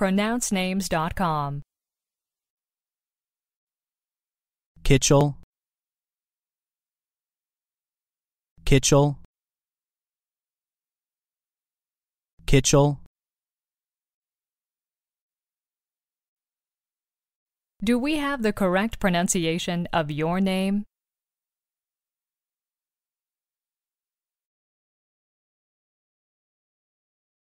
pronouncenames.com. Kitchell, Kitchell, Kitchell. Do we have the correct pronunciation of your name?